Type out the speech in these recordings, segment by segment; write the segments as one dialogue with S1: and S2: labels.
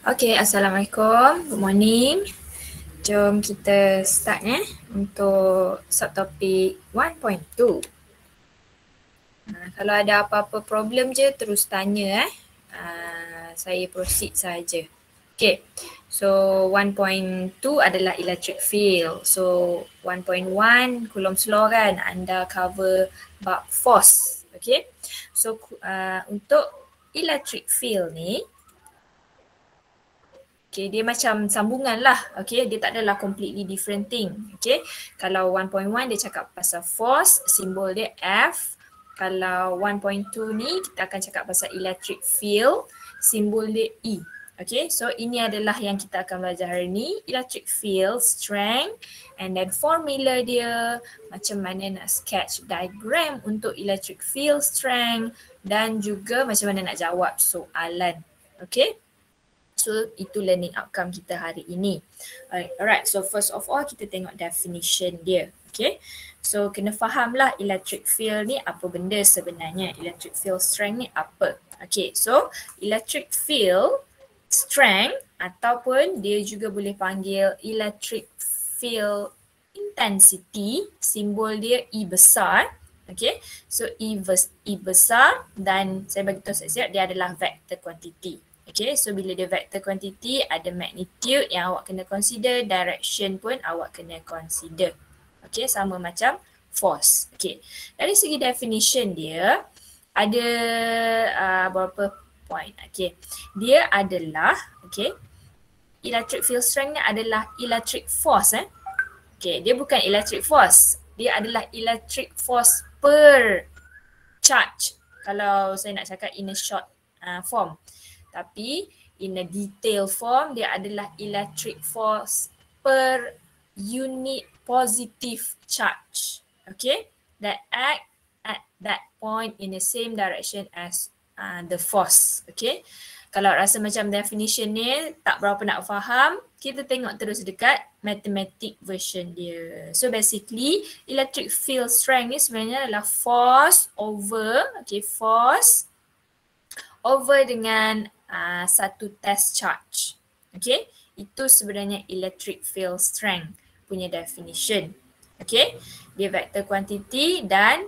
S1: Okay, Assalamualaikum. Good morning. Jom kita start eh untuk subtopik 1.2. Ah, kalau ada apa-apa problem je terus tanya eh. Uh, saya proceed saja. Okay, so 1.2 adalah electric field. So 1.1 kulom law kan anda cover bab force. Okay, so uh, untuk electric field ni Okay, dia macam sambungan lah. Okay, dia tak adalah completely different thing. Okay, kalau 1.1 dia cakap pasal force, simbol dia F. Kalau 1.2 ni kita akan cakap pasal electric field, simbol dia E. Okay, so ini adalah yang kita akan belajar hari ni. Electric field, strength and then formula dia. Macam mana nak sketch diagram untuk electric field, strength dan juga macam mana nak jawab soalan. Okay. So itu learning outcome kita hari ini. Alright, so first of all kita tengok definition dia. Okay, so kena fahamlah electric field ni apa benda sebenarnya. Electric field strength ni apa. Okay, so electric field strength ataupun dia juga boleh panggil electric field intensity. Simbol dia E besar. Okay, so E, e besar dan saya bagi tahu siap-siap dia adalah vector quantity. Okay, so bila dia vector quantity, ada magnitude yang awak kena consider, direction pun awak kena consider. Okay, sama macam force. Okay, dari segi definition dia, ada uh, berapa point. Okay, dia adalah, okay, electric field strength ni adalah electric force. Eh? Okay, dia bukan electric force. Dia adalah electric force per charge. Kalau saya nak cakap in a short uh, form tapi in a detail form dia adalah electric force per unit positive charge okay that act at that point in the same direction as uh, the force okay kalau rasa macam definition ni tak berapa nak faham kita tengok terus dekat matematik version dia so basically electric field strength ni sebenarnya adalah force over okay force over dengan Ah, satu test charge. Okay, itu sebenarnya electric field strength punya definition. Okay, dia vector quantity dan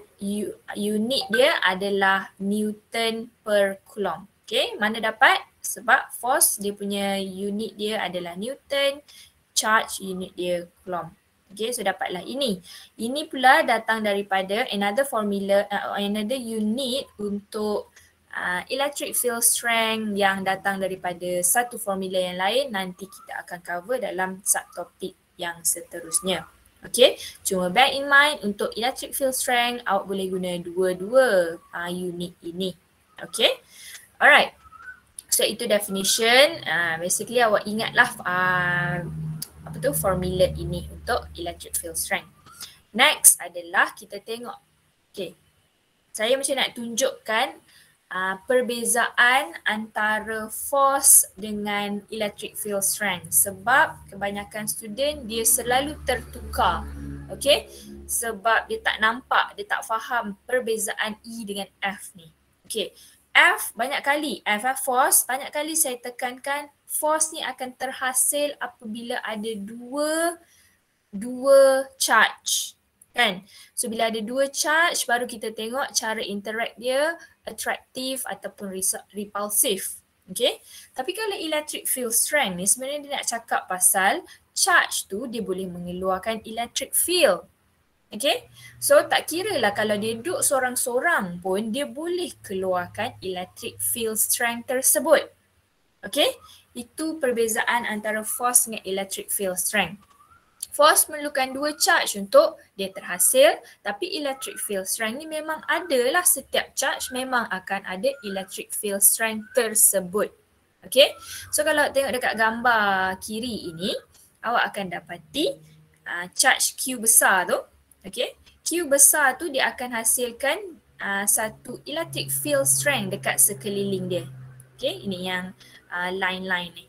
S1: unit dia adalah Newton per Coulomb. Okay, mana dapat? Sebab force dia punya unit dia adalah Newton, charge unit dia Coulomb. Okay, so dapatlah ini. Ini pula datang daripada another formula, uh, another unit untuk uh, electric field strength yang datang daripada satu formula yang lain nanti kita akan cover dalam subtopik yang seterusnya. Okay, cuma bear in mind untuk electric field strength awak boleh guna dua-dua uh, unit ini. Okay, alright. So itu definition, uh, basically awak ingatlah uh, apa tu formula ini untuk electric field strength. Next adalah kita tengok, okay. Saya macam nak tunjukkan Ah, perbezaan antara force dengan electric field strength sebab kebanyakan student dia selalu tertukar okey sebab dia tak nampak dia tak faham perbezaan E dengan F ni okey F banyak kali F F force banyak kali saya tekankan force ni akan terhasil apabila ada dua dua charge kan so bila ada dua charge baru kita tengok cara interact dia atraktif ataupun repulsif okey tapi kalau electric field strength ni sebenarnya dia nak cakap pasal charge tu dia boleh mengeluarkan electric field okey so tak kira lah kalau dia duduk seorang-seorang pun dia boleh keluarkan electric field strength tersebut okey itu perbezaan antara force dengan electric field strength force memerlukan dua charge untuk dia terhasil tapi electric field strength ni memang adalah setiap charge memang akan ada electric field strength tersebut. Okay, so kalau tengok dekat gambar kiri ini, awak akan dapati uh, charge Q besar tu. Okay, Q besar tu dia akan hasilkan uh, satu electric field strength dekat sekeliling dia. Okay, ini yang ah, line-line uh, ni.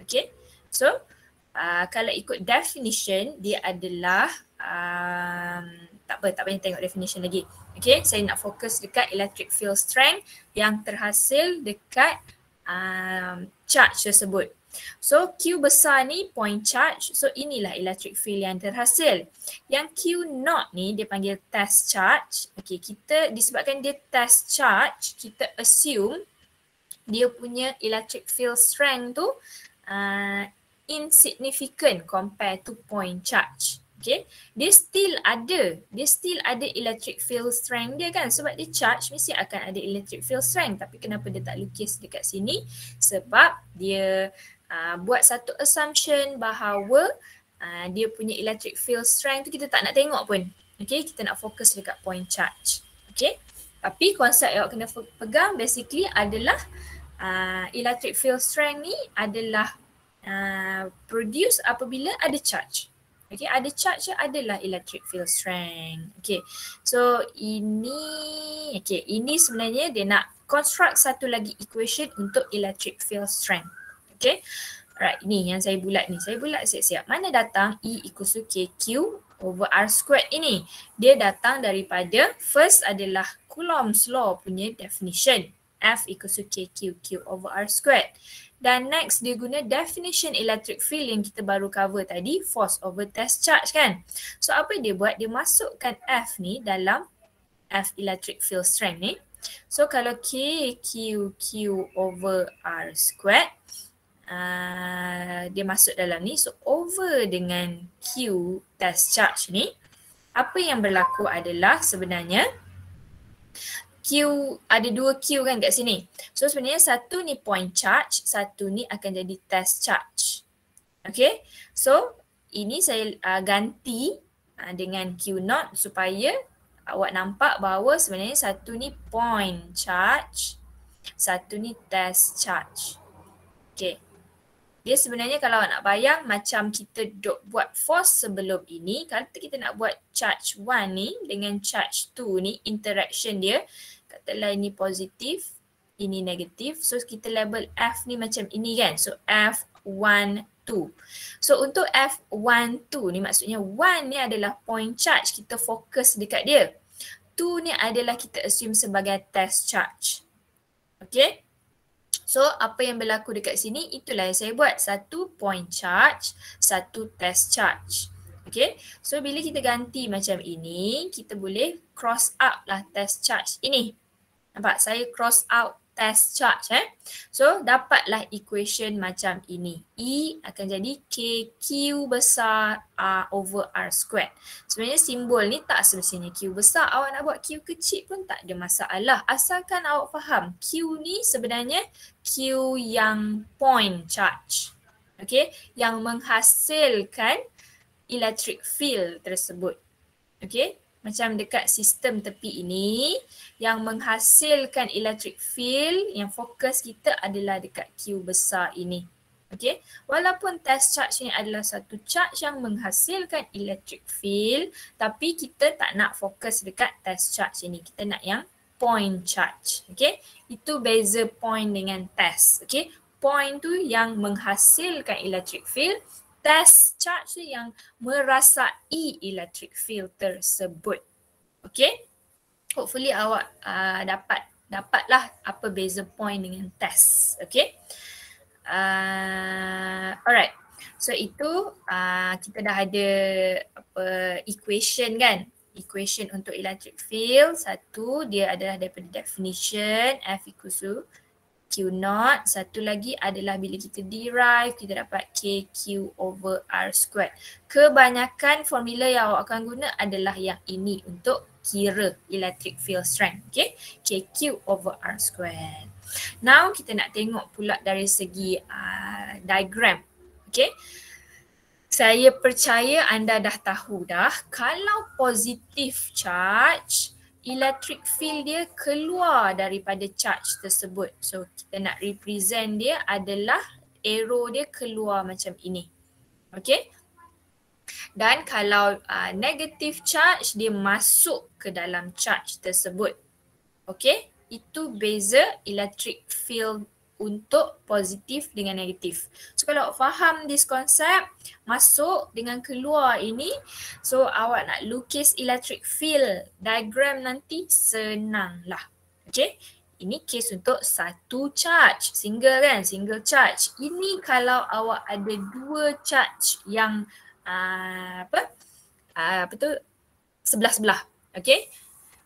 S1: Okay, so Ah, kalau ikut definition dia adalah um, tak apa tak payah tengok definition lagi. Okay saya nak fokus dekat electric field strength yang terhasil dekat um, charge tersebut. So Q besar ni point charge so inilah electric field yang terhasil. Yang Q naught ni dia panggil test charge. Okay kita disebabkan dia test charge kita assume dia punya electric field strength tu ah, insignificant compared to point charge. Okay, dia still ada, dia still ada electric field strength dia kan sebab dia charge mesti akan ada electric field strength tapi kenapa dia tak lukis dekat sini sebab dia uh, buat satu assumption bahawa uh, dia punya electric field strength tu kita tak nak tengok pun. Okay, kita nak fokus dekat point charge. Okay, tapi konsep yang awak kena pegang basically adalah uh, electric field strength ni adalah uh, produce apabila ada charge. Okay, ada charge adalah electric field strength. Okay, so ini, okay, ini sebenarnya dia nak construct satu lagi equation untuk electric field strength. Okay, right, ini yang saya bulat ni. Saya bulat siap-siap. Mana datang E equals to KQ over R squared ini? Dia datang daripada first adalah Coulomb's law punya definition. F equals to KQ, Q over R squared. Dan next dia guna definition electric field yang kita baru cover tadi, force over test charge kan. So apa dia buat? Dia masukkan F ni dalam F electric field strength ni. So kalau K, Q, Q over R squared, uh, dia masuk dalam ni. So over dengan Q test charge ni, apa yang berlaku adalah sebenarnya Q ada dua Q kan kat sini. So sebenarnya satu ni point charge, satu ni akan jadi test charge. Okay, so ini saya uh, ganti uh, dengan Q not supaya awak nampak bahawa sebenarnya satu ni point charge, satu ni test charge. Okay, dia sebenarnya kalau awak nak bayang macam kita dok buat force sebelum ini, kalau kita nak buat charge 1 ni dengan charge 2 ni interaction dia, dapatlah ini positif, ini negatif. So kita label F ni macam ini kan. So F1, 2. So untuk F1, 2 ni maksudnya 1 ni adalah point charge. Kita fokus dekat dia. 2 ni adalah kita assume sebagai test charge. Okay. So apa yang berlaku dekat sini itulah yang saya buat. Satu point charge, satu test charge. Okay. So bila kita ganti macam ini, kita boleh cross up lah test charge ini. Nampak saya cross out test charge eh. So dapatlah equation macam ini. E akan jadi KQ besar R over R squared. Sebenarnya simbol ni tak semestinya Q besar. Awak nak buat Q kecil pun tak ada masalah. Asalkan awak faham Q ni sebenarnya Q yang point charge. Okay. Yang menghasilkan electric field tersebut. Okay macam dekat sistem tepi ini yang menghasilkan electric field yang fokus kita adalah dekat Q besar ini. Okey, walaupun test charge ni adalah satu charge yang menghasilkan electric field tapi kita tak nak fokus dekat test charge ini. Kita nak yang point charge. Okey, itu beza point dengan test. Okey, point tu yang menghasilkan electric field test charge yang merasai electric field tersebut. Okay. Hopefully awak uh, dapat dapatlah apa beza point dengan test. Okay. Uh, alright. So itu uh, kita dah ada apa equation kan. Equation untuk electric field. Satu dia adalah daripada definition F equals to naught. Satu lagi adalah bila kita derive, kita dapat KQ over R squared. Kebanyakan formula yang awak akan guna adalah yang ini untuk kira electric field strength. Okay? KQ over R squared. Now kita nak tengok pula dari segi uh, diagram. Okay? Saya percaya anda dah tahu dah, kalau positif charge, electric field dia keluar daripada charge tersebut. So kita nak represent dia adalah arrow dia keluar macam ini. Okay. Dan kalau uh, negative charge dia masuk ke dalam charge tersebut. Okay. Itu beza electric field untuk positif dengan negatif. So kalau faham this concept, masuk dengan keluar ini, so awak nak lukis electric field diagram nanti senanglah. Okay, ini case untuk satu charge, single kan, single charge. Ini kalau awak ada dua charge yang uh, apa, uh, apa tu, sebelah-sebelah. Okay,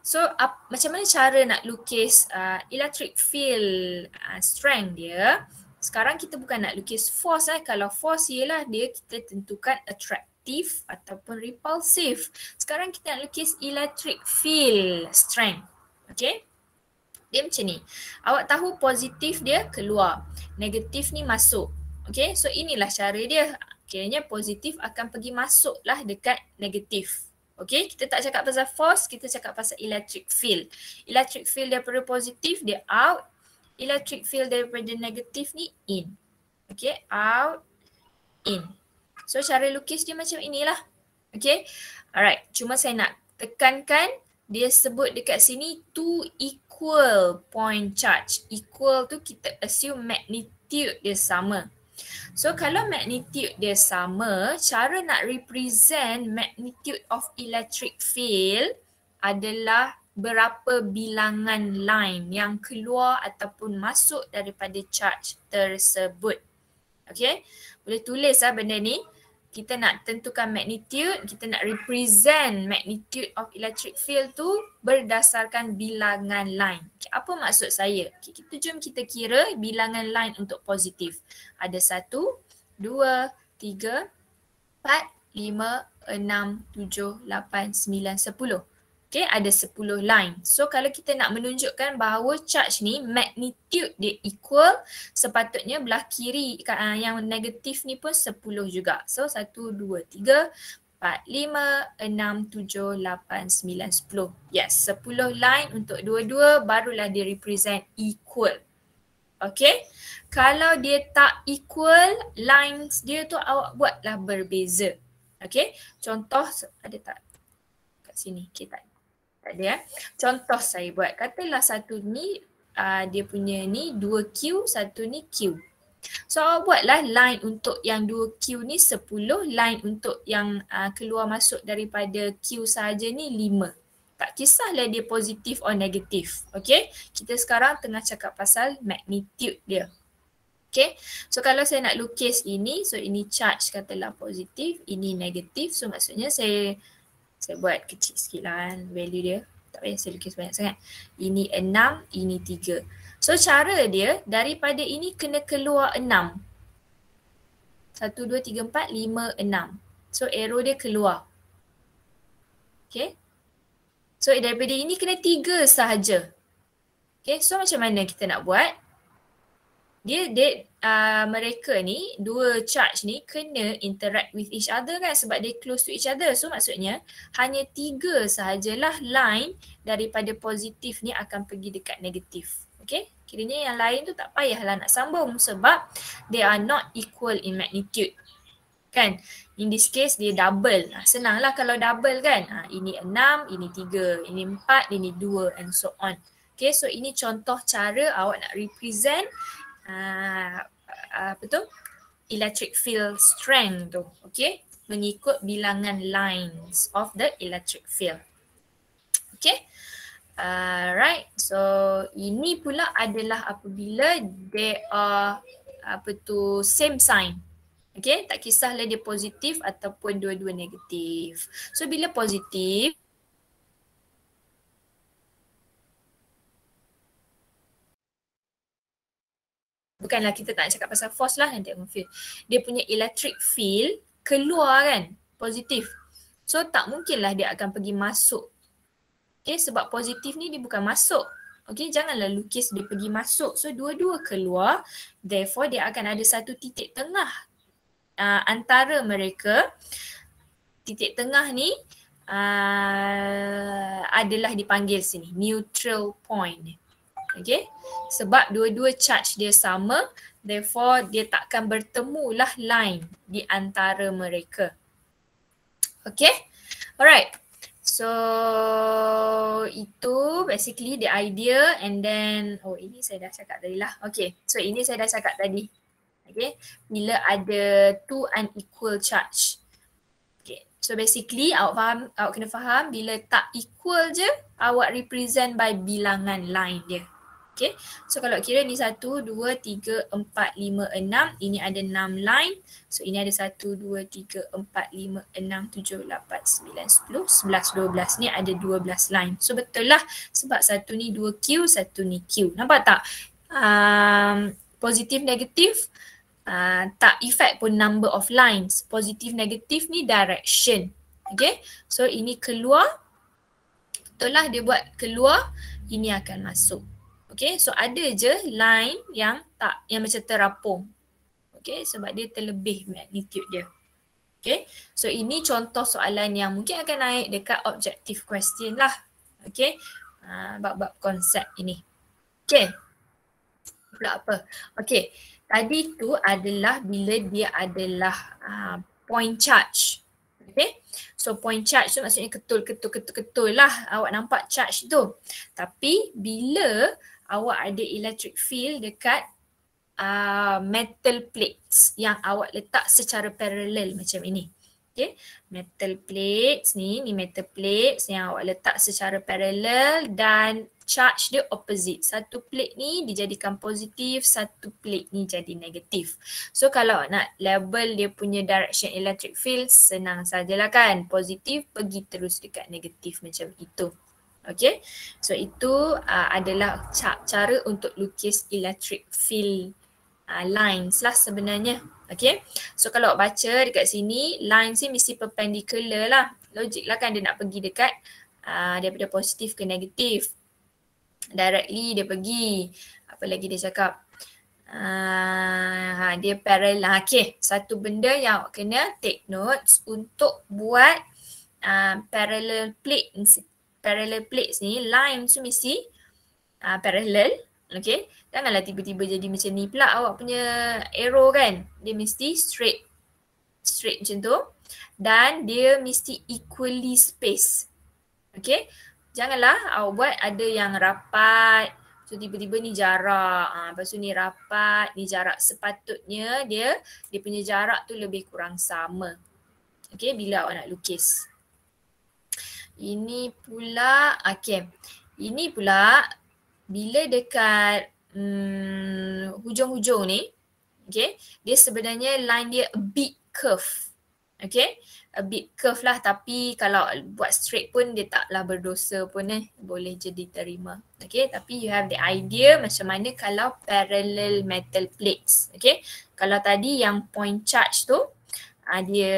S1: So ap, macam mana cara nak lukis uh, electric field uh, strength dia? Sekarang kita bukan nak lukis force eh. Kalau force ialah dia kita tentukan attractive ataupun repulsive. Sekarang kita nak lukis electric field strength. Okay. Dia macam ni. Awak tahu positif dia keluar. Negatif ni masuk. Okay. So inilah cara dia. Kiranya positif akan pergi masuklah dekat negatif. Okay, kita tak cakap pasal force, kita cakap pasal electric field. Electric field daripada positif, dia out. Electric field daripada negatif ni in. Okay, out, in. So, cara lukis dia macam inilah. Okay, alright. Cuma saya nak tekankan, dia sebut dekat sini two equal point charge. Equal tu kita assume magnitude dia sama. So kalau magnitude dia sama, cara nak represent magnitude of electric field adalah berapa bilangan line yang keluar ataupun masuk daripada charge tersebut. Okay, boleh tulis lah benda ni kita nak tentukan magnitude, kita nak represent magnitude of electric field tu berdasarkan bilangan line. Okay, apa maksud saya? Okay, kita jom kita kira bilangan line untuk positif. Ada satu, dua, tiga, empat, lima, enam, tujuh, lapan, sembilan, sepuluh. Okay, ada 10 line. So kalau kita nak menunjukkan bahawa charge ni magnitude dia equal sepatutnya belah kiri uh, yang negatif ni pun 10 juga. So 1, 2, 3, 4, 5, 6, 7, 8, 9, 10. Yes, 10 line untuk dua-dua barulah dia represent equal. Okay, kalau dia tak equal, lines dia tu awak buatlah berbeza. Okay, contoh ada tak kat sini? Okay, tak tak ada Contoh saya buat. Katalah satu ni uh, dia punya ni 2Q, satu ni Q. So awak buatlah line untuk yang 2Q ni 10, line untuk yang uh, keluar masuk daripada Q saja ni 5. Tak kisahlah dia positif or negatif. Okay. Kita sekarang tengah cakap pasal magnitude dia. Okay. So kalau saya nak lukis ini, so ini charge katalah positif, ini negatif. So maksudnya saya saya buat kecil sikit lah kan value dia tak payah saya lukis banyak sangat ini enam ini tiga so cara dia daripada ini kena keluar enam satu dua tiga empat lima enam so arrow dia keluar okay so daripada ini kena tiga sahaja okay so macam mana kita nak buat dia dia Ah, mereka ni dua charge ni kena interact with each other kan sebab they close to each other so maksudnya hanya tiga sahajalah line daripada positif ni akan pergi dekat negatif okay kiranya yang lain tu tak payahlah nak sambung sebab they are not equal in magnitude kan in this case dia double nah, senanglah kalau double kan ha, ini enam ini tiga ini empat ini dua and so on Okay, so ini contoh cara awak nak represent Ah, apa tu electric field strength tu okay mengikut bilangan lines of the electric field okay alright ah, so ini pula adalah apabila they are apa tu same sign okay tak kisahlah dia positif ataupun dua-dua negatif so bila positif bukanlah kita tak nak cakap pasal force lah nanti akan feel. Dia punya electric field keluar kan positif. So tak mungkinlah dia akan pergi masuk. Okay sebab positif ni dia bukan masuk. Okay janganlah lukis dia pergi masuk. So dua-dua keluar. Therefore dia akan ada satu titik tengah uh, antara mereka. Titik tengah ni uh, adalah dipanggil sini. Neutral point okay? Sebab dua-dua charge dia sama, therefore dia takkan bertemulah line di antara mereka. Okay? Alright. So, itu basically the idea and then, oh ini saya dah cakap tadi lah. Okay, so ini saya dah cakap tadi. Okay, bila ada two unequal charge. Okay, so basically awak faham, awak kena faham bila tak equal je, awak represent by bilangan line dia. Okay. So kalau kira ni 1, 2, 3, 4, 5, 6. Ini ada 6 line. So ini ada 1, 2, 3, 4, 5, 6, 7, 8, 9, 10, 11, 12. Ni ada 12 line. So betul lah. Sebab satu ni 2 Q, satu ni Q. Nampak tak? Um, positif, negatif. Uh, tak effect pun number of lines. Positif, negatif ni direction. Okay. So ini keluar. Betul lah dia buat keluar. Ini akan masuk. Okay, so ada je line yang tak, yang macam terapung. Okay, sebab dia terlebih magnitude dia. Okay, so ini contoh soalan yang mungkin akan naik dekat objective question lah. Okay, ah, bab-bab uh, konsep ini. Okay, pula apa? Okay, tadi tu adalah bila dia adalah uh, point charge. Okay, so point charge tu maksudnya ketul-ketul-ketul-ketul lah ah, awak nampak charge tu. Tapi bila awak ada electric field dekat uh, metal plates yang awak letak secara paralel macam ini. Okay. Metal plates ni, ni metal plates yang awak letak secara paralel dan charge dia opposite. Satu plate ni dijadikan positif, satu plate ni jadi negatif. So kalau nak label dia punya direction electric field, senang sajalah kan. Positif pergi terus dekat negatif macam itu. Okay, so itu uh, adalah ca- cara untuk lukis electric field uh, lines lah sebenarnya. Okay, so kalau baca dekat sini, lines ni mesti perpendicular lah. Logik lah kan dia nak pergi dekat uh, daripada positif ke negatif. Directly dia pergi. Apa lagi dia cakap? Uh, dia parallel. Lah. Okay, satu benda yang awak kena take notes untuk buat uh, parallel plate parallel plates ni, line tu mesti uh, parallel. Okay. Janganlah tiba-tiba jadi macam ni pula awak punya arrow kan. Dia mesti straight. Straight macam tu. Dan dia mesti equally space. Okay. Janganlah awak buat ada yang rapat. So tiba-tiba ni jarak. Ha, lepas tu ni rapat. Ni jarak sepatutnya dia. Dia punya jarak tu lebih kurang sama. Okay. Bila awak nak lukis. Ini pula, okay. Ini pula bila dekat hmm, hujung-hujung hmm, ni, okay, dia sebenarnya line dia a bit curve. Okay, a bit curve lah tapi kalau buat straight pun dia taklah berdosa pun eh. Boleh jadi terima, Okay, tapi you have the idea macam mana kalau parallel metal plates. Okay, kalau tadi yang point charge tu, uh, dia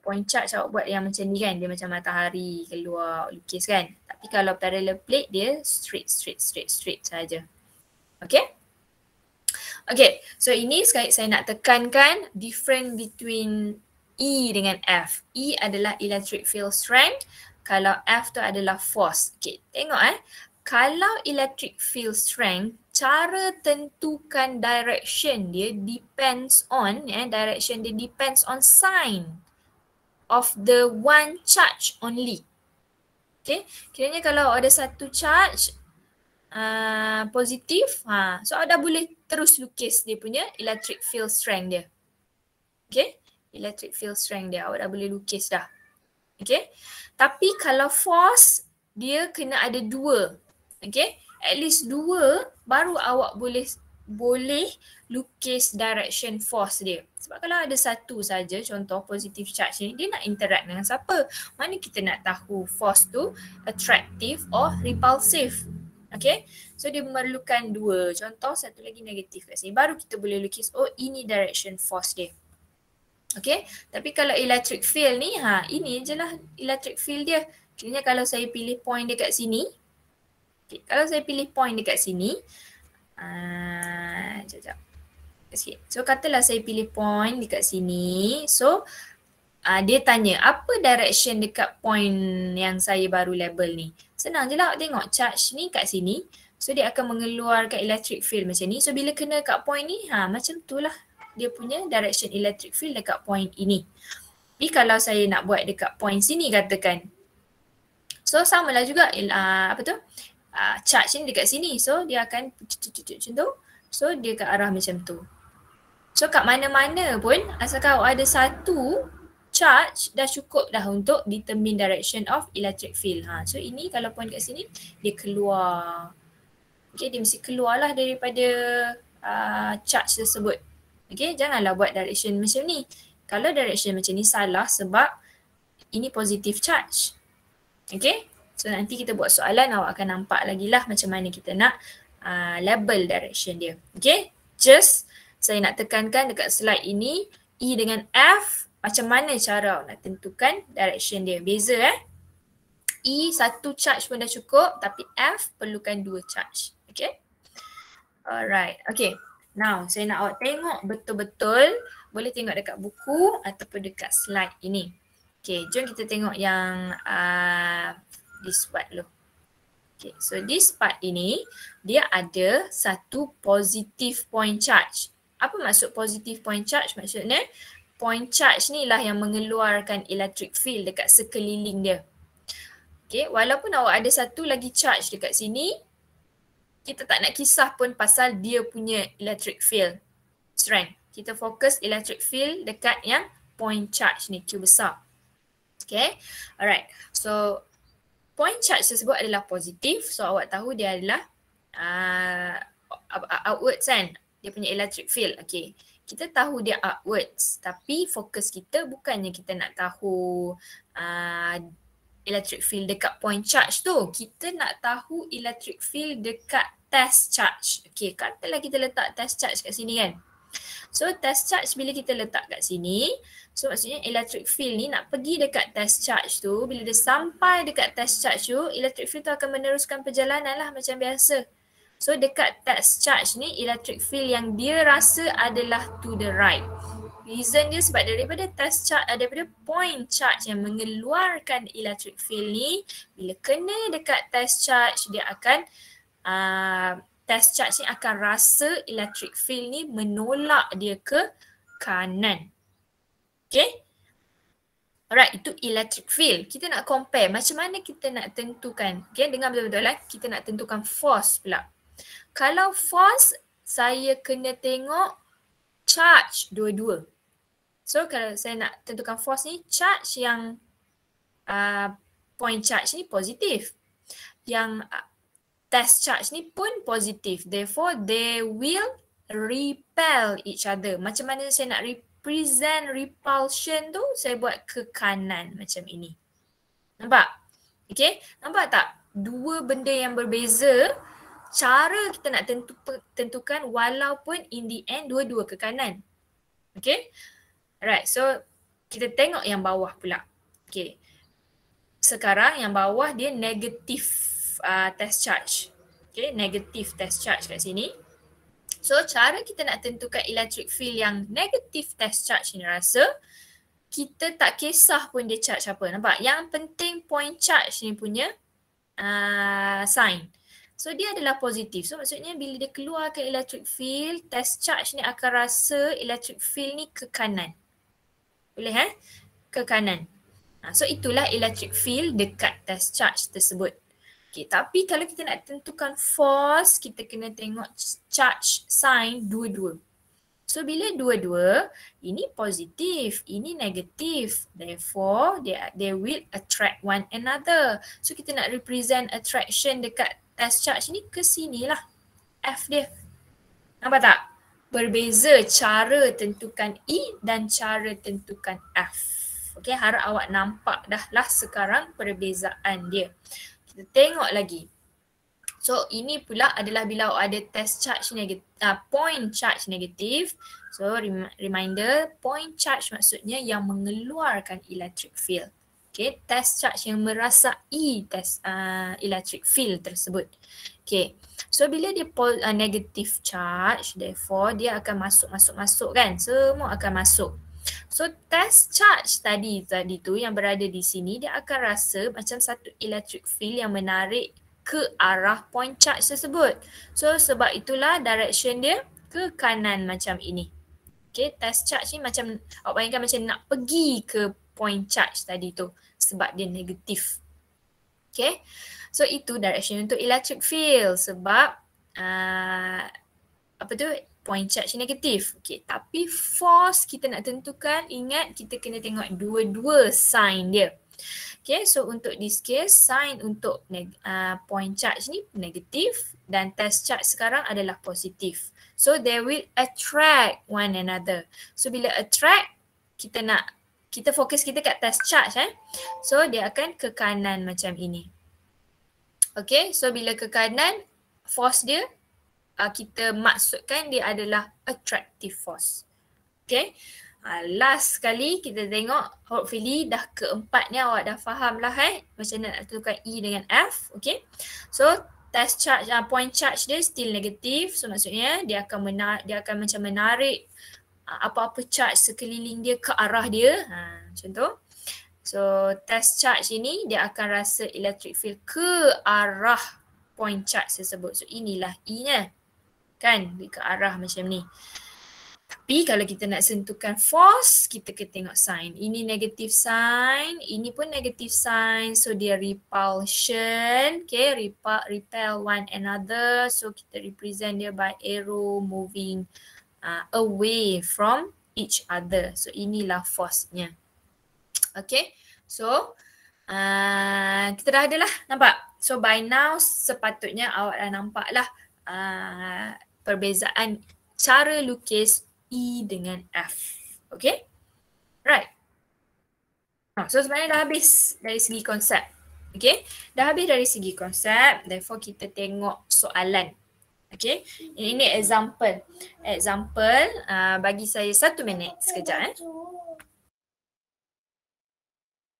S1: point charge awak buat yang macam ni kan dia macam matahari keluar lukis kan tapi kalau parallel plate dia straight straight straight straight saja okey okey so ini sekali saya nak tekankan different between E dengan F E adalah electric field strength kalau F tu adalah force okey tengok eh kalau electric field strength cara tentukan direction dia depends on eh direction dia depends on sign of the one charge only. Okay, kiranya kalau ada satu charge uh, positif, ha, so ada boleh terus lukis dia punya electric field strength dia. Okay, electric field strength dia awak dah boleh lukis dah. Okay, tapi kalau force dia kena ada dua. Okay, at least dua baru awak boleh boleh lukis direction force dia. Sebab kalau ada satu saja contoh positif charge ni dia nak interact dengan siapa? Mana kita nak tahu force tu attractive or repulsive. Okay, so dia memerlukan dua. Contoh satu lagi negatif kat sini. Baru kita boleh lukis, oh ini direction force dia. Okay, tapi kalau electric field ni, ha, ini je lah electric field dia. Kira kalau saya pilih point dia kat sini, Okay, kalau saya pilih point dekat sini. Uh, ah, okay. So katalah saya pilih point dekat sini. So uh, dia tanya apa direction dekat point yang saya baru label ni. Senang je lah tengok charge ni kat sini. So dia akan mengeluarkan electric field macam ni. So bila kena kat point ni ha, macam tu lah dia punya direction electric field dekat point ini. Tapi kalau saya nak buat dekat point sini katakan. So samalah juga uh, apa tu uh, charge ni dekat sini. So dia akan cucuk macam tu. So dia ke arah macam tu. So kat mana-mana pun asalkan awak ada satu charge dah cukup dah untuk determine direction of electric field. Ha. So ini kalau point kat sini dia keluar. Okay dia mesti keluarlah daripada uh, charge tersebut. Okay janganlah buat direction macam ni. Kalau direction macam ni salah sebab ini positive charge. Okay So nanti kita buat soalan awak akan nampak lagi lah macam mana kita nak uh, label direction dia. Okay, just saya nak tekankan dekat slide ini E dengan F macam mana cara nak tentukan direction dia. Beza eh. E satu charge pun dah cukup tapi F perlukan dua charge. Okay. Alright. Okay. Now saya nak awak tengok betul-betul boleh tengok dekat buku ataupun dekat slide ini. Okay, jom kita tengok yang uh, this part lo. Okay, so this part ini dia ada satu positif point charge. Apa maksud positif point charge? Maksudnya point charge ni lah yang mengeluarkan electric field dekat sekeliling dia. Okay, walaupun awak ada satu lagi charge dekat sini, kita tak nak kisah pun pasal dia punya electric field strength. Kita fokus electric field dekat yang point charge ni, Q besar. Okay, alright. So, point charge tersebut adalah positif so awak tahu dia adalah uh, ah, outwards kan dia punya electric field okay kita tahu dia upwards tapi fokus kita bukannya kita nak tahu uh, electric field dekat point charge tu kita nak tahu electric field dekat test charge okay katalah kita letak test charge kat sini kan so test charge bila kita letak kat sini So maksudnya electric field ni nak pergi dekat test charge tu Bila dia sampai dekat test charge tu Electric field tu akan meneruskan perjalanan lah macam biasa So dekat test charge ni electric field yang dia rasa adalah to the right Reason dia sebab daripada test charge, ada eh, daripada point charge yang mengeluarkan electric field ni Bila kena dekat test charge dia akan uh, Test charge ni akan rasa electric field ni menolak dia ke kanan Okay. Alright, itu electric field. Kita nak compare macam mana kita nak tentukan. Okay, dengan betul-betul lah. Kita nak tentukan force pula. Kalau force, saya kena tengok charge dua-dua. So, kalau saya nak tentukan force ni, charge yang uh, point charge ni positif. Yang uh, test charge ni pun positif. Therefore, they will repel each other. Macam mana saya nak repel? present repulsion tu saya buat ke kanan macam ini. Nampak? Okay? Nampak tak? Dua benda yang berbeza cara kita nak tentu, tentukan walaupun in the end dua-dua ke kanan. Okay? Alright. So kita tengok yang bawah pula. Okay. Sekarang yang bawah dia negative uh, test charge. Okay? Negative test charge kat sini. So cara kita nak tentukan electric field yang negatif test charge ni rasa kita tak kisah pun dia charge apa. Nampak? Yang penting point charge ni punya uh, sign. So dia adalah positif. So maksudnya bila dia keluarkan electric field, test charge ni akan rasa electric field ni ke kanan. Boleh eh? Ke kanan. Ah, so itulah electric field dekat test charge tersebut. Okay, tapi kalau kita nak tentukan force, kita kena tengok charge sign dua-dua. So bila dua-dua, ini positif, ini negatif. Therefore, they they will attract one another. So kita nak represent attraction dekat test charge ni ke sini lah. F dia. Nampak tak? Berbeza cara tentukan E dan cara tentukan F. Okay, harap awak nampak dah lah sekarang perbezaan dia kita tengok lagi. So ini pula adalah bila ada test charge negatif, uh, ah, point charge negatif. So rem reminder, point charge maksudnya yang mengeluarkan electric field. Okay, test charge yang merasai test uh, electric field tersebut. Okay, so bila dia uh, ah, negative charge, therefore dia akan masuk-masuk-masuk kan? Semua akan masuk. So test charge tadi tadi tu yang berada di sini dia akan rasa macam satu electric field yang menarik ke arah point charge tersebut. So sebab itulah direction dia ke kanan macam ini. Okay test charge ni macam awak bayangkan macam nak pergi ke point charge tadi tu sebab dia negatif. Okay so itu direction untuk electric field sebab uh, apa tu point charge negatif. Okey, tapi force kita nak tentukan, ingat kita kena tengok dua-dua sign dia. Okey, so untuk this case, sign untuk uh, point charge ni negatif dan test charge sekarang adalah positif. So they will attract one another. So bila attract, kita nak kita fokus kita kat test charge eh. So dia akan ke kanan macam ini. Okay, so bila ke kanan, force dia uh, kita maksudkan dia adalah attractive force. Okay. Uh, last sekali kita tengok hopefully dah keempatnya awak dah faham lah eh macam mana nak tentukan E dengan F. Okay. So test charge, uh, point charge dia still negatif. So maksudnya dia akan menar, dia akan macam menarik apa-apa charge sekeliling dia ke arah dia. Ha, macam tu. So test charge ini dia akan rasa electric field ke arah point charge tersebut. So inilah E nya kan ke arah macam ni tapi kalau kita nak sentuhkan force kita kena tengok sign ini negative sign ini pun negative sign so dia repulsion okay repel repel one another so kita represent dia by arrow moving uh, away from each other so inilah force nya okay so uh, kita dah ada lah nampak so by now sepatutnya awak dah nampak lah uh, perbezaan cara lukis E dengan F. Okay? Right. So sebenarnya dah habis dari segi konsep. Okay? Dah habis dari segi konsep. Therefore kita tengok soalan. Okay? Ini, ini example. Example uh, bagi saya satu minit sekejap. Eh.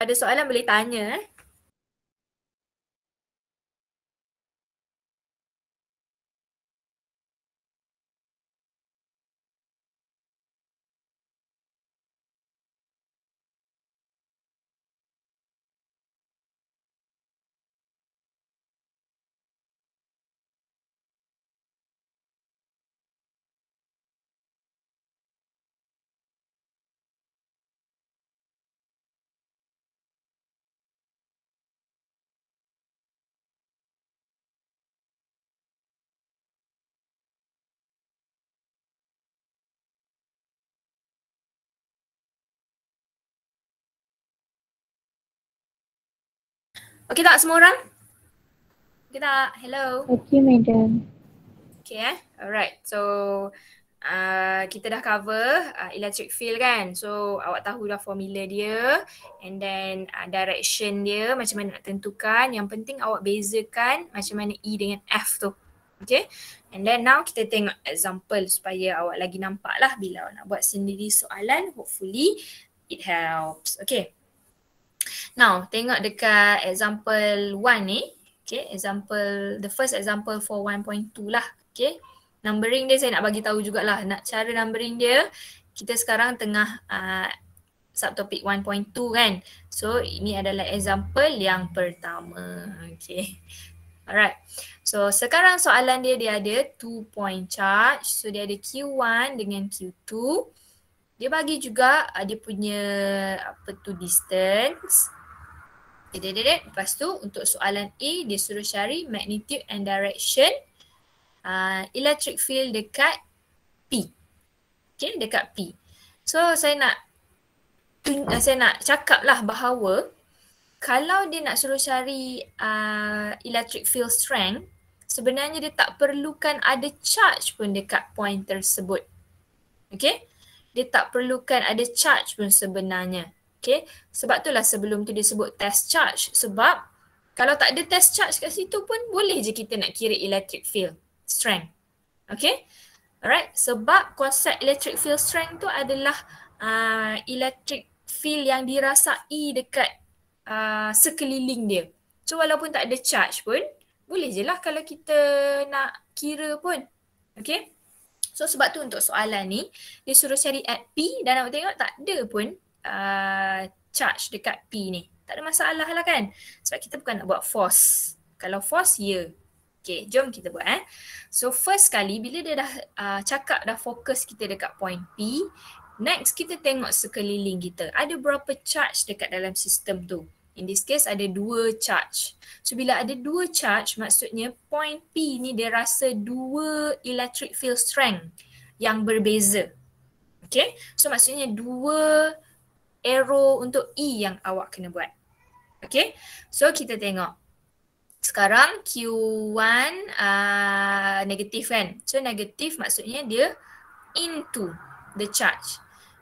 S1: Ada soalan boleh tanya. Eh. Okey tak semua orang? Okey tak? Hello. Okey madam. Okey eh. Alright. So uh, kita dah cover uh, electric field kan. So awak tahu dah formula dia and then uh, direction dia macam mana nak tentukan. Yang penting awak bezakan macam mana E dengan F tu. Okay. And then now kita tengok example supaya awak lagi nampak lah bila awak nak buat sendiri soalan. Hopefully it helps. Okay. Now, tengok dekat example 1 ni. Okay, example, the first example for 1.2 lah. Okay, numbering dia saya nak bagi tahu jugalah. Nak cara numbering dia, kita sekarang tengah uh, subtopik 1.2 kan. So, ini adalah example yang pertama. Okay. Alright. So, sekarang soalan dia, dia ada two point charge. So, dia ada Q1 dengan Q2. Dia bagi juga uh, dia punya apa tu distance. Dia dia dia. Lepas tu untuk soalan A dia suruh cari magnitude and direction uh, electric field dekat P. Okay dekat P. So saya nak ah, saya nak cakap lah bahawa kalau dia nak suruh cari uh, electric field strength sebenarnya dia tak perlukan ada charge pun dekat point tersebut. Okay dia tak perlukan ada charge pun sebenarnya. Okay. Sebab itulah sebelum tu dia sebut test charge. Sebab kalau tak ada test charge kat situ pun boleh je kita nak kira electric field strength. Okay. Alright. Sebab konsep electric field strength tu adalah uh, electric field yang dirasai dekat uh, sekeliling dia. So walaupun tak ada charge pun boleh je lah kalau kita nak kira pun. Okay. So sebab tu untuk soalan ni dia suruh cari at P dan awak tengok tak ada pun uh, charge dekat P ni. Tak ada masalah lah kan. Sebab kita bukan nak buat force. Kalau force, ya. Yeah. Okay, jom kita buat eh. So first sekali bila dia dah uh, cakap dah fokus kita dekat point P, next kita tengok sekeliling kita. Ada berapa charge dekat dalam sistem tu. In this case ada dua charge. So bila ada dua charge maksudnya point P ni dia rasa dua electric field strength yang berbeza. Okay so maksudnya dua arrow untuk E yang awak kena buat. Okay so kita tengok. Sekarang Q1 uh, negatif kan. So negatif maksudnya dia into the charge.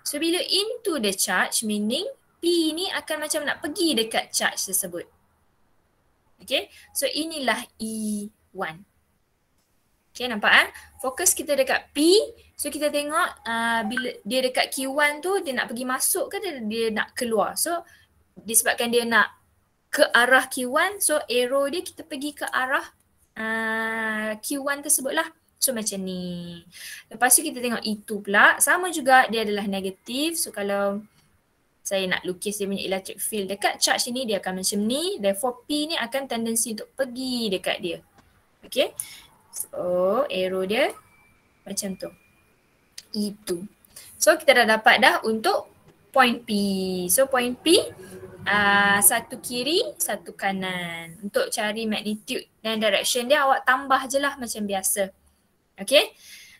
S1: So bila into the charge meaning P ni akan macam nak pergi dekat charge tersebut. Okay, so inilah E1. Okay, nampak kan? Fokus kita dekat P. So kita tengok uh, bila dia dekat Q1 tu dia nak pergi masuk ke dia, dia nak keluar. So disebabkan dia nak ke arah Q1, so arrow dia kita pergi ke arah uh, Q1 tersebutlah. So macam ni. Lepas tu kita tengok E2 pula. Sama juga dia adalah negatif. So kalau saya nak lukis dia punya electric field dekat charge ini dia akan macam ni therefore P ni akan tendensi untuk pergi dekat dia okay so arrow dia macam tu itu so kita dah dapat dah untuk point P so point P uh, satu kiri satu kanan untuk cari magnitude dan direction dia awak tambah je lah macam biasa okay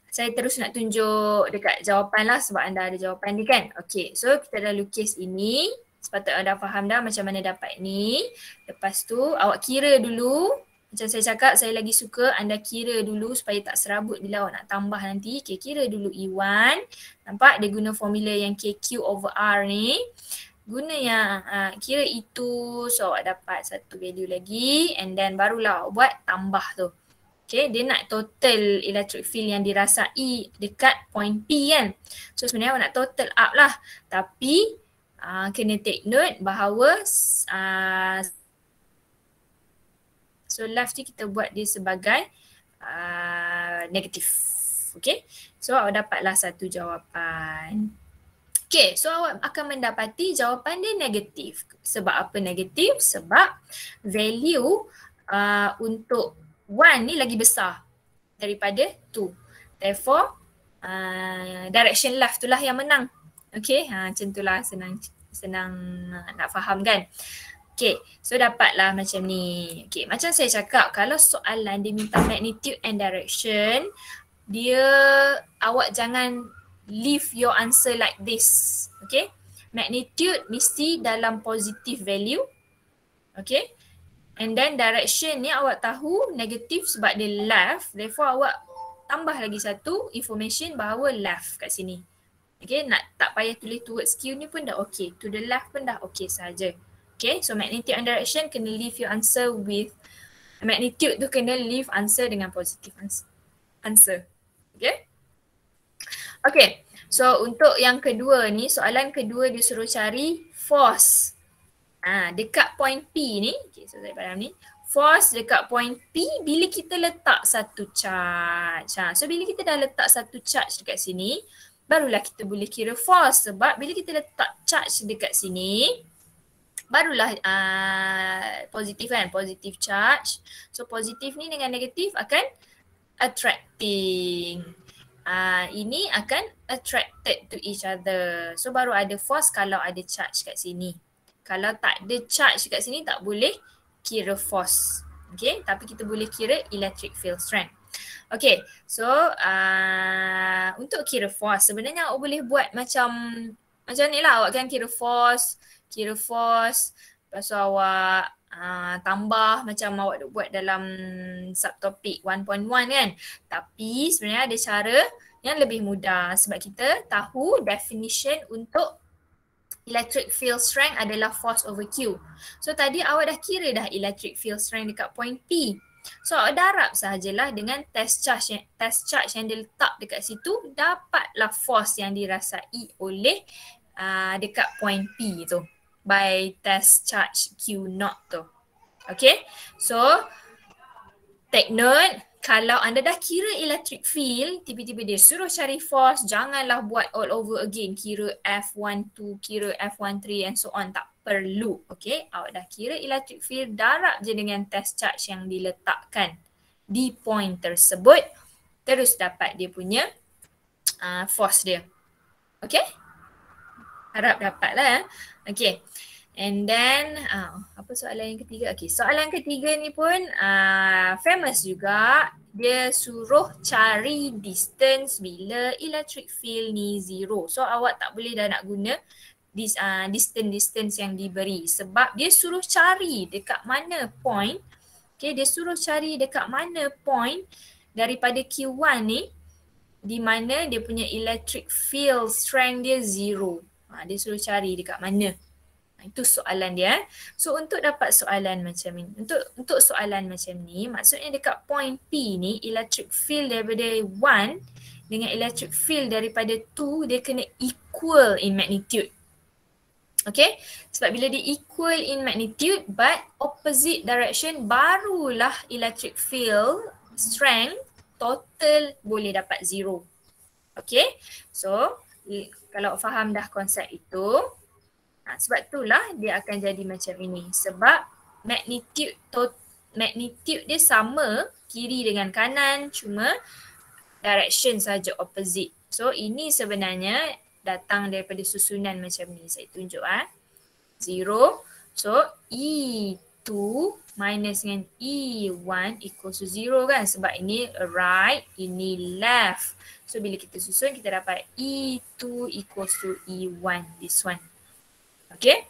S1: saya terus nak tunjuk dekat jawapan lah sebab anda ada jawapan ni kan. Okay, so kita dah lukis ini. Sepatutnya anda faham dah macam mana dapat ni. Lepas tu awak kira dulu. Macam saya cakap, saya lagi suka anda kira dulu supaya tak serabut bila awak nak tambah nanti. Okay, kira dulu E1. Nampak dia guna formula yang KQ over R ni. Guna yang uh, kira itu so awak dapat satu value lagi and then barulah awak buat tambah tu. Okay, dia nak total electric field yang dirasai dekat point P kan. So sebenarnya awak nak total up lah. Tapi uh, kena take note bahawa uh, so left ni kita buat dia sebagai uh, negatif. Okay, so awak dapatlah satu jawapan. Okay, so awak akan mendapati jawapan dia negatif. Sebab apa negatif? Sebab value uh, untuk one ni lagi besar daripada two. Therefore, uh, direction left tu lah yang menang. Okay, ha, macam tu lah senang, senang nak faham kan. Okay, so dapatlah macam ni. Okay, macam saya cakap kalau soalan dia minta magnitude and direction, dia awak jangan leave your answer like this. Okay, magnitude mesti dalam positive value. Okay, And then direction ni awak tahu negatif sebab dia left. Therefore awak tambah lagi satu information bahawa left kat sini. Okay, nak tak payah tulis towards Q ni pun dah okay. To the left pun dah okay saja. Okay, so magnitude and direction kena leave your answer with magnitude tu kena leave answer dengan positive answer. Okay? Okay, so untuk yang kedua ni, soalan kedua dia suruh cari force. Ha, dekat point P ni, okay, so saya faham ni, force dekat point P bila kita letak satu charge. Ha, so bila kita dah letak satu charge dekat sini, barulah kita boleh kira force sebab bila kita letak charge dekat sini, barulah uh, positif kan, positif charge. So positif ni dengan negatif akan attracting. Uh, ini akan attracted to each other. So baru ada force kalau ada charge kat sini kalau tak ada charge kat sini tak boleh kira force okay? tapi kita boleh kira electric field strength Okay, so uh, untuk kira force sebenarnya awak boleh buat macam macam ni lah awak kan kira force kira force lepas tu awak uh, tambah macam awak buat dalam subtopik 1.1 kan tapi sebenarnya ada cara yang lebih mudah sebab kita tahu definition untuk electric field strength adalah force over Q. So tadi awak dah kira dah electric field strength dekat point P. So awak darab sahajalah dengan test charge yang, test charge yang diletak dekat situ dapatlah force yang dirasai oleh uh, dekat point P tu by test charge Q naught tu. Okay, so take note kalau anda dah kira electric field, tiba-tiba dia suruh cari force, janganlah buat all over again. Kira F12, kira F13 and so on. Tak perlu. Okay, awak dah kira electric field, darab je dengan test charge yang diletakkan di point tersebut. Terus dapat dia punya uh, force dia. Okay? Harap dapatlah. Eh? Okay. And then uh, apa soalan yang ketiga? Okay, soalan ketiga ni pun uh, famous juga. Dia suruh cari distance bila electric field ni zero. So awak tak boleh dah nak guna this uh, ah, distance distance yang diberi sebab dia suruh cari dekat mana point. Okay, dia suruh cari dekat mana point daripada Q1 ni di mana dia punya electric field strength dia zero. Ha, dia suruh cari dekat mana itu soalan dia. Eh. So untuk dapat soalan macam ni, untuk untuk soalan macam ni, maksudnya dekat point P ni electric field daripada 1 dengan electric field daripada 2 dia kena equal in magnitude. Okay, sebab bila dia equal in magnitude but opposite direction barulah electric field strength total boleh dapat zero. Okay, so kalau faham dah konsep itu, Ha, sebab itulah dia akan jadi macam ini. Sebab magnitude to magnitude dia sama kiri dengan kanan cuma direction saja opposite. So ini sebenarnya datang daripada susunan macam ni. Saya tunjuk ah. Ha. Zero. So E2 minus dengan E1 equal to zero kan sebab ini right, ini left. So bila kita susun kita dapat E2 equal to E1 this one. Okay.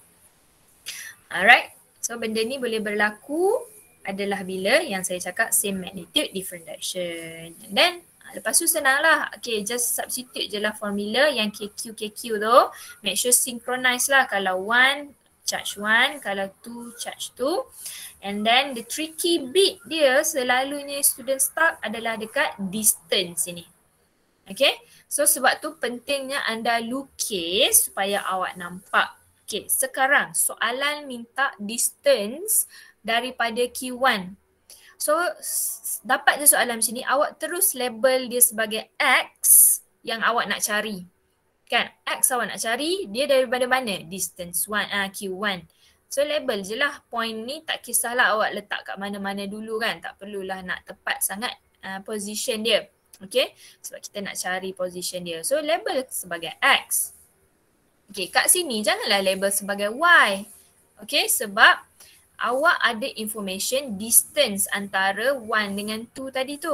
S1: Alright. So benda ni boleh berlaku adalah bila yang saya cakap same magnitude different direction. And then ah, lepas tu senang lah. Okay just substitute je lah formula yang KQ KQ tu. Make sure synchronize lah kalau one charge one, kalau two charge two. And then the tricky bit dia selalunya student stuck adalah dekat distance sini. Okay. So sebab tu pentingnya anda lukis supaya awak nampak Okey, sekarang soalan minta distance daripada Q1. So, dapat je soalan macam ni, awak terus label dia sebagai X yang awak nak cari. Kan, X awak nak cari, dia daripada mana? Distance one, uh, ah, Q1. So, label je lah point ni, tak kisahlah awak letak kat mana-mana dulu kan. Tak perlulah nak tepat sangat uh, position dia. Okay, sebab kita nak cari position dia. So, label sebagai X. Okey, kat sini janganlah label sebagai y. okey, sebab awak ada information distance antara 1 dengan 2 tadi tu.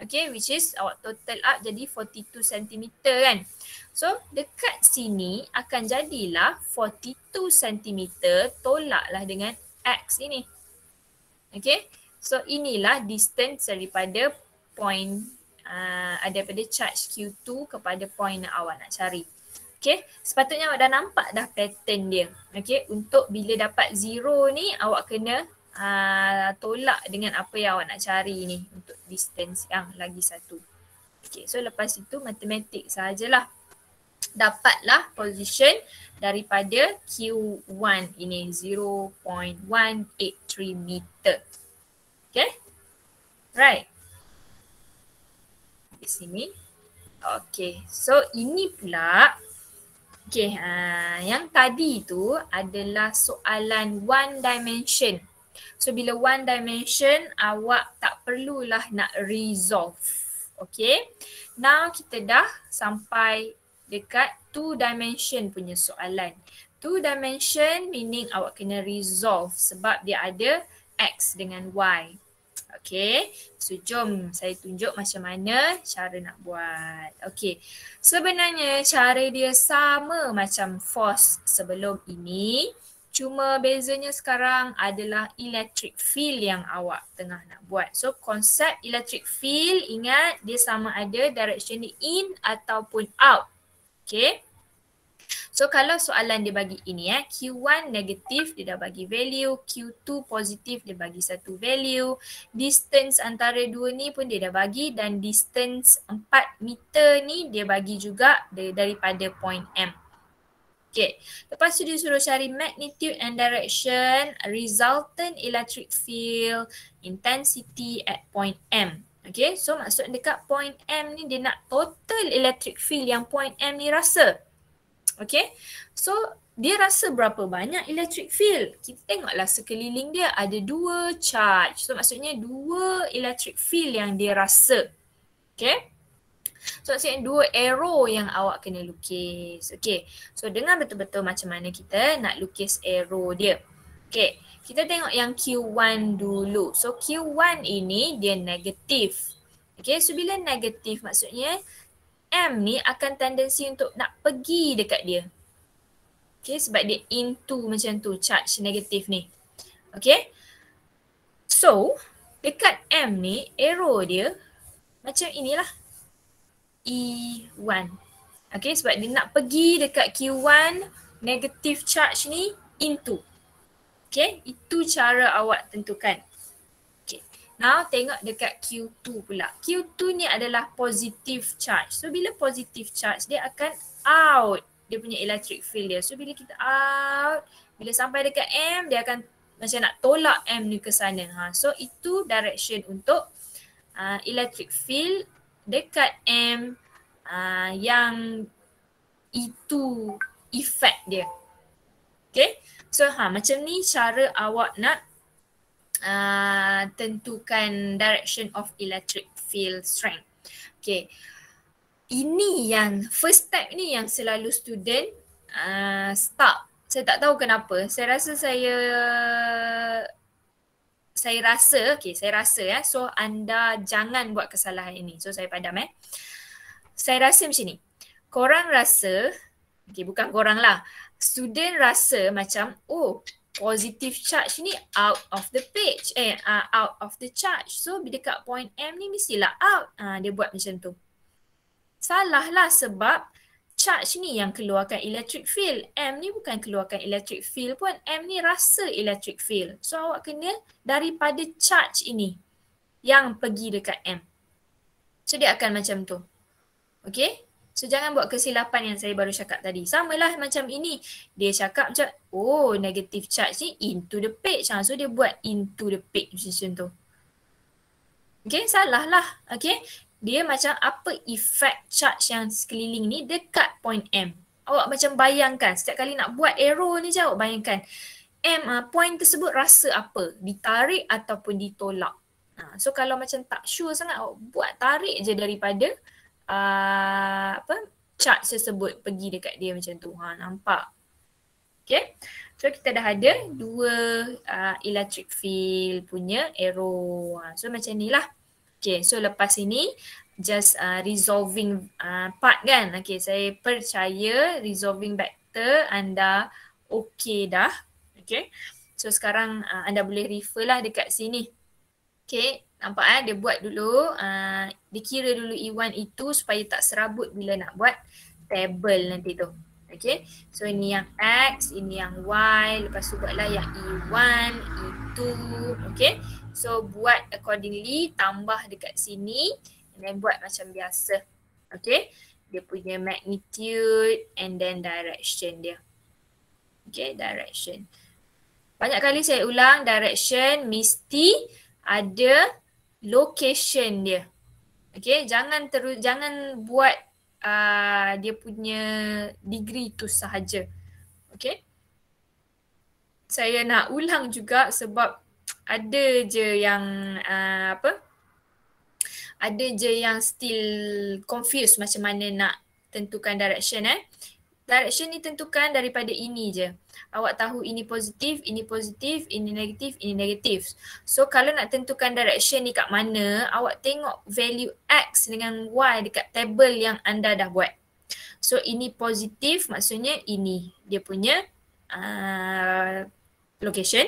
S1: okey, which is awak total up jadi 42 cm kan. So, dekat sini akan jadilah 42 cm tolaklah dengan x ini. okey? so inilah distance daripada point uh, daripada charge Q2 kepada point yang awak nak cari. Okey, sepatutnya awak dah nampak dah pattern dia. Okay, untuk bila dapat zero ni awak kena uh, tolak dengan apa yang awak nak cari ni untuk distance yang lagi satu. Okey, so lepas itu matematik sajalah. Dapatlah position daripada Q1 ini 0.183 meter. Okey, right. Di sini. Okey, so ini pula Okay, uh, ha, yang tadi tu adalah soalan one dimension. So bila one dimension, awak tak perlulah nak resolve. Okay, now kita dah sampai dekat two dimension punya soalan. Two dimension meaning awak kena resolve sebab dia ada x dengan y. Okay, so jom saya tunjuk macam mana cara nak buat. Okay, sebenarnya cara dia sama macam force sebelum ini. Cuma bezanya sekarang adalah electric field yang awak tengah nak buat. So konsep electric field ingat dia sama ada direction dia in ataupun out. Okay. So kalau soalan dia bagi ini eh, Q1 negatif dia dah bagi value, Q2 positif dia bagi satu value, distance antara dua ni pun dia dah bagi dan distance 4 meter ni dia bagi juga daripada point M. Okay. Lepas tu dia suruh cari magnitude and direction, resultant electric field, intensity at point M. Okay, so maksud dekat point M ni dia nak total electric field yang point M ni rasa. Okay, so dia rasa berapa banyak electric field. Kita tengoklah sekeliling dia ada dua charge. So maksudnya dua electric field yang dia rasa. Okay. So maksudnya dua arrow yang awak kena lukis. Okay. So dengan betul-betul macam mana kita nak lukis arrow dia. Okay. Kita tengok yang Q1 dulu. So Q1 ini dia negatif. Okay. So bila negatif maksudnya M ni akan tendensi untuk nak pergi dekat dia. Okay sebab dia into macam tu charge negatif ni. Okay. So dekat M ni arrow dia macam inilah. E1. Okay sebab dia nak pergi dekat Q1 negative charge ni into. Okay itu cara awak tentukan. Now tengok dekat Q2 pula. Q2 ni adalah positive charge. So bila positive charge dia akan out dia punya electric field dia. So bila kita out, bila sampai dekat M dia akan macam nak tolak M ni ke sana. Ha. So itu direction untuk uh, electric field dekat M uh, yang itu e effect dia. Okay. So ha, macam ni cara awak nak uh, tentukan direction of electric field strength. Okay. Ini yang first step ni yang selalu student uh, stop. Saya tak tahu kenapa. Saya rasa saya saya rasa, okay, saya rasa ya. So anda jangan buat kesalahan ini. So saya padam eh. Saya rasa macam ni. Korang rasa, okay, bukan korang lah. Student rasa macam, oh, positive charge ni out of the page eh uh, out of the charge so bila dekat point M ni mestilah out uh, dia buat macam tu salah lah sebab charge ni yang keluarkan electric field M ni bukan keluarkan electric field pun M ni rasa electric field so awak kena daripada charge ini yang pergi dekat M so dia akan macam tu okay So jangan buat kesilapan yang saya baru cakap tadi. Samalah macam ini. Dia cakap macam, oh negative charge ni into the page. Ha. So dia buat into the page macam tu. Okay, salah lah. Okay. Dia macam apa effect charge yang sekeliling ni dekat point M. Awak macam bayangkan setiap kali nak buat arrow ni je awak bayangkan. M, uh, point tersebut rasa apa? Ditarik ataupun ditolak. Uh, so kalau macam tak sure sangat awak buat tarik je daripada uh, apa chat tersebut pergi dekat dia macam tu. Ha nampak. Okay. So kita dah ada dua uh, electric field punya arrow. Ha, so macam ni lah. Okay. So lepas ini just uh, resolving uh, part kan. Okay. Saya percaya resolving vector anda okay dah. Okay. So sekarang uh, anda boleh refer lah dekat sini. Okay. Nampak eh dia buat dulu uh, Dia kira dulu E1 itu e supaya tak serabut bila nak buat table nanti tu Okay so ini yang X, ini yang Y Lepas tu buatlah yang E1, E2 Okay so buat accordingly tambah dekat sini And then buat macam biasa Okay dia punya magnitude and then direction dia Okay direction Banyak kali saya ulang direction mesti ada location dia. Okay, jangan terus jangan buat uh, dia punya degree tu sahaja. Okay. Saya nak ulang juga sebab ada je yang uh, apa? Ada je yang still confused macam mana nak tentukan direction eh direction ni tentukan daripada ini je. Awak tahu ini positif, ini positif, ini negatif, ini negatif. So kalau nak tentukan direction ni kat mana, awak tengok value X dengan Y dekat table yang anda dah buat. So ini positif maksudnya ini dia punya uh, location.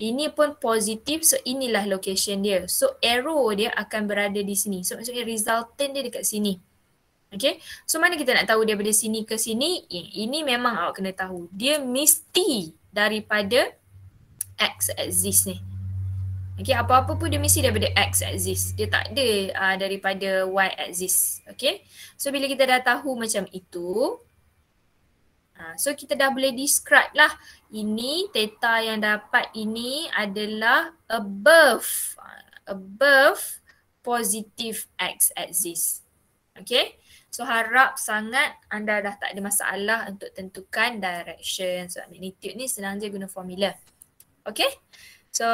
S1: Ini pun positif so inilah location dia. So arrow dia akan berada di sini. So maksudnya resultant dia dekat sini. Okay, so mana kita nak tahu daripada sini ke sini? Ini memang awak kena tahu. Dia mesti daripada X exist ni. Okay, apa-apa pun dia mesti daripada X exist. Dia tak ada uh, daripada Y exist. Okay, so bila kita dah tahu macam itu, uh, so kita dah boleh describe lah ini theta yang dapat ini adalah above, uh, above positive X exist. Okay, So harap sangat anda dah tak ada masalah untuk tentukan direction sebab so, magnitude ni senang je guna formula. Okay? So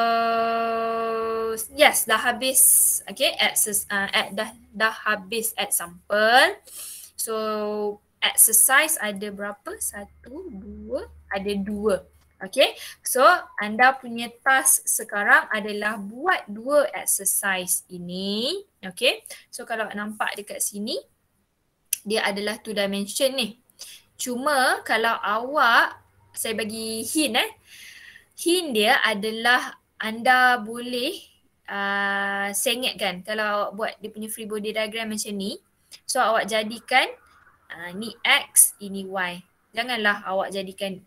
S1: yes, dah habis. Okay, access, uh, at, dah, dah habis example. So exercise ada berapa? Satu, dua, ada dua. Okay, so anda punya task sekarang adalah buat dua exercise ini. Okay, so kalau nampak dekat sini, dia adalah two dimension ni. Cuma kalau awak, saya bagi hint eh. Hint dia adalah anda boleh uh, kan. kalau awak buat dia punya free body diagram macam ni. So awak jadikan uh, ni X, ini Y. Janganlah awak jadikan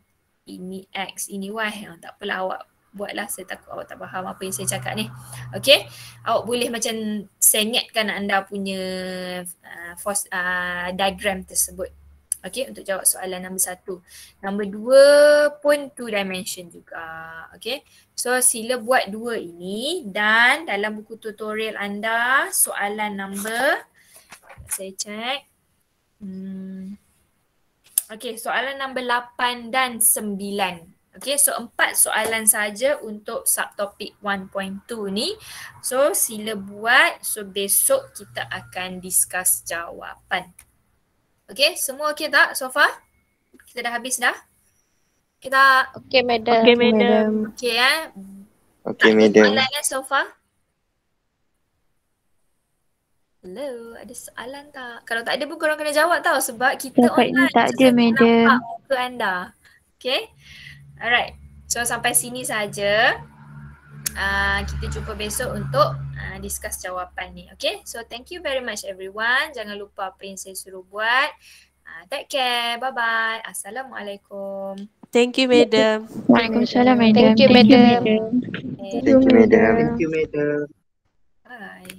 S1: ini X, ini Y. Ha, tak apalah awak buatlah. Saya takut awak tak faham apa yang saya cakap ni. Okay. Awak boleh macam sengetkan anda punya uh, force, uh, diagram tersebut. Okay untuk jawab soalan nombor satu. Nombor dua pun two dimension juga. Okay so sila buat dua ini dan dalam buku tutorial anda soalan nombor saya cek. Hmm. Okay soalan nombor lapan dan sembilan Okay, so empat soalan saja untuk subtopik 1.2 ni. So, sila buat. So, besok kita akan discuss jawapan. Okay, semua okay tak so far? Kita dah habis dah? Kita Okay, madam. Okay, madam. Okay, ya. Okay, madam. Ada soalan eh, so far? Hello, ada soalan tak? Kalau tak ada pun korang kena jawab tau sebab kita Sampai online. Tak ada, madam. Nampak muka anda. Okay. Alright. So sampai sini saja. Uh, kita jumpa besok untuk uh, discuss jawapan ni. Okay. So thank you very much everyone. Jangan lupa apa yang saya suruh buat. Uh, take care. Bye-bye. Assalamualaikum. Thank you, madam. Waalaikumsalam, madam. Thank you, madam. Thank you, madam. Thank you, madam. Bye.